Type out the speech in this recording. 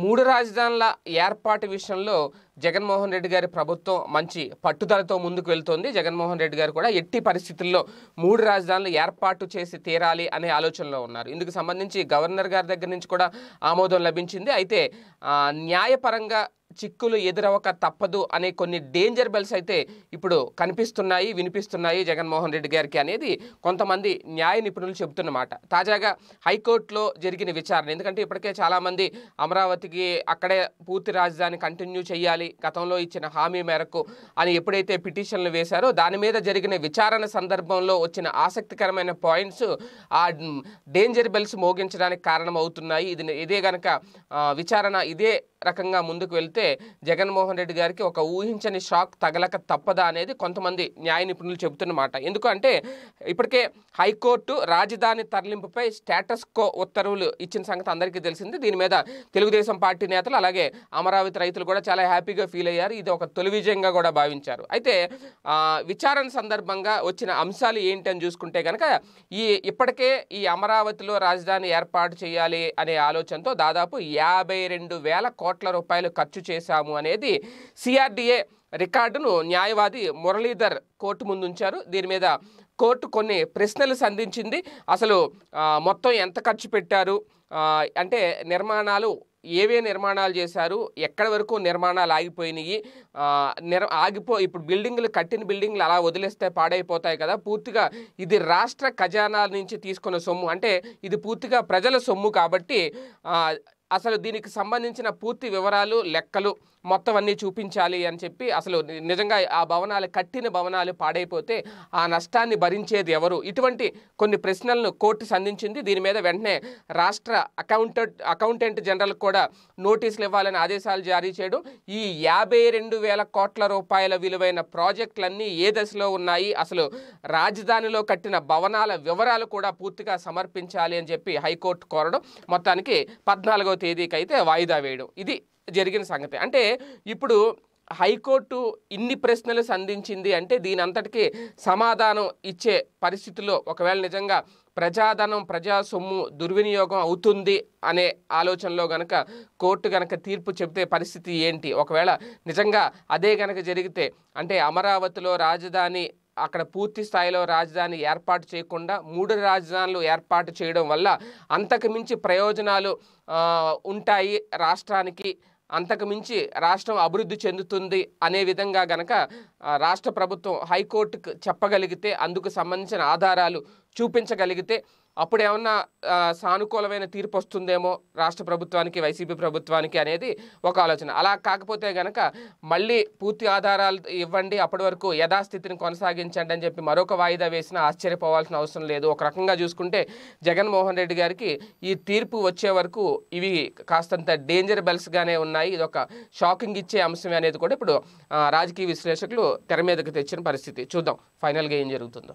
మూడు రాజధానుల ఏర్పాటు విషయంలో జగన్మోహన్ రెడ్డి గారి ప్రభుత్వం మంచి పట్టుదలతో ముందుకు వెళ్తోంది జగన్మోహన్ రెడ్డి గారు కూడా ఎట్టి పరిస్థితుల్లో మూడు రాజధానులు ఏర్పాటు చేసి తీరాలి అనే ఆలోచనలో ఉన్నారు ఇందుకు సంబంధించి గవర్నర్ గారి దగ్గర నుంచి కూడా ఆమోదం లభించింది అయితే న్యాయపరంగా చిక్కులు ఎదురవక తప్పదు అనే కొన్ని డేంజర్ బెల్స్ అయితే ఇప్పుడు కనిపిస్తున్నాయి వినిపిస్తున్నాయి జగన్మోహన్ రెడ్డి గారికి అనేది కొంతమంది న్యాయ నిపుణులు చెబుతున్నమాట తాజాగా హైకోర్టులో జరిగిన విచారణ ఎందుకంటే ఇప్పటికే చాలామంది అమరావతికి అక్కడే పూర్తి రాజధాని కంటిన్యూ చేయాలి గతంలో ఇచ్చిన హామీ మేరకు అని ఎప్పుడైతే పిటిషన్లు వేశారో దాని మీద జరిగిన విచారణ సందర్భంలో వచ్చిన ఆసక్తికరమైన పాయింట్స్ ఆ డేంజర్ బెల్స్ మోగించడానికి కారణమవుతున్నాయి ఇది ఇదే గనక విచారణ ఇదే రకంగా ముందుకు వెళ్తే అయితే జగన్మోహన్ రెడ్డి గారికి ఒక ఊహించని షాక్ తగలక తప్పదా అనేది కొంతమంది న్యాయ నిపుణులు చెబుతున్నమాట ఎందుకంటే ఇప్పటికే హైకోర్టు రాజధాని తరలింపుపై స్టేటస్ కో ఉత్తర్వులు ఇచ్చిన సంగతి అందరికీ తెలిసింది దీని మీద తెలుగుదేశం పార్టీ నేతలు అలాగే అమరావతి రైతులు కూడా చాలా హ్యాపీగా ఫీల్ అయ్యారు ఇది ఒక తొలి విజయంగా కూడా భావించారు అయితే విచారణ సందర్భంగా వచ్చిన అంశాలు ఏంటని చూసుకుంటే కనుక ఈ ఇప్పటికే ఈ అమరావతిలో రాజధాని ఏర్పాటు చేయాలి అనే ఆలోచనతో దాదాపు యాభై రెండు వేల కోట్ల రూపాయలు ఖర్చు చేశాము అనేది సిఆర్డీఏ రికార్డును న్యాయవాది మురళీధర్ కోర్టు ముందుంచారు దీని మీద కోర్టు కొన్ని ప్రశ్నలు సంధించింది అసలు మొత్తం ఎంత ఖర్చు పెట్టారు అంటే నిర్మాణాలు ఏవే నిర్మాణాలు చేశారు ఎక్కడి వరకు నిర్మాణాలు ఆగిపోయినాయి నిర్ ఆగిపో ఇప్పుడు బిల్డింగ్లు కట్టిన బిల్డింగ్లు అలా వదిలేస్తే పాడైపోతాయి కదా పూర్తిగా ఇది రాష్ట్ర ఖజానా నుంచి తీసుకున్న సొమ్ము అంటే ఇది పూర్తిగా ప్రజల సొమ్ము కాబట్టి అసలు దీనికి సంబంధించిన పూర్తి వివరాలు లెక్కలు మొత్తం అన్నీ చూపించాలి అని చెప్పి అసలు నిజంగా ఆ భవనాలు కట్టిన భవనాలు పాడైపోతే ఆ నష్టాన్ని భరించేది ఎవరు ఇటువంటి కొన్ని ప్రశ్నలను కోర్టు సంధించింది దీని మీద వెంటనే రాష్ట్ర అకౌంటెంట్ అకౌంటెంట్ జనరల్ కూడా నోటీసులు ఇవ్వాలని ఆదేశాలు జారీ చేయడం ఈ యాభై రెండు వేల కోట్ల రూపాయల విలువైన ప్రాజెక్టులన్నీ ఏ దశలో ఉన్నాయి అసలు రాజధానిలో కట్టిన భవనాల వివరాలు కూడా పూర్తిగా సమర్పించాలి అని చెప్పి హైకోర్టు కోరడం మొత్తానికి పద్నాలుగో తేదీకైతే వాయిదా వేయడం ఇది జరిగిన సంగతి అంటే ఇప్పుడు హైకోర్టు ఇన్ని ప్రశ్నలు సంధించింది అంటే దీని అంతటికీ సమాధానం ఇచ్చే పరిస్థితిలో ఒకవేళ నిజంగా ప్రజాధనం ప్రజా సొమ్ము దుర్వినియోగం అవుతుంది అనే ఆలోచనలో గనక కోర్టు గనక తీర్పు చెబితే పరిస్థితి ఏంటి ఒకవేళ నిజంగా అదే గనక జరిగితే అంటే అమరావతిలో రాజధాని అక్కడ పూర్తి స్థాయిలో రాజధాని ఏర్పాటు చేయకుండా మూడు రాజధానులు ఏర్పాటు చేయడం వల్ల అంతకుమించి ప్రయోజనాలు ఉంటాయి రాష్ట్రానికి అంతకుమించి రాష్ట్రం అభివృద్ధి చెందుతుంది అనే విధంగా గనక రాష్ట్ర ప్రభుత్వం హైకోర్టుకు చెప్పగలిగితే అందుకు సంబంధించిన ఆధారాలు చూపించగలిగితే అప్పుడు ఏమన్నా సానుకూలమైన తీర్పు వస్తుందేమో రాష్ట్ర ప్రభుత్వానికి వైసీపీ ప్రభుత్వానికి అనేది ఒక ఆలోచన అలా కాకపోతే గనక మళ్ళీ పూర్తి ఆధారాలు ఇవ్వండి అప్పటి వరకు యథాస్థితిని కొనసాగించండి అని చెప్పి మరొక వాయిదా వేసినా ఆశ్చర్యపోవాల్సిన అవసరం లేదు ఒక రకంగా చూసుకుంటే జగన్మోహన్ రెడ్డి గారికి ఈ తీర్పు వచ్చే వరకు ఇవి కాస్తంత డేంజర్ బెల్స్గానే ఉన్నాయి ఇది ఒక షాకింగ్ ఇచ్చే అంశమే అనేది కూడా ఇప్పుడు రాజకీయ విశ్లేషకులు తెర మీదకు తెచ్చిన పరిస్థితి చూద్దాం ఫైనల్గా ఏం జరుగుతుందో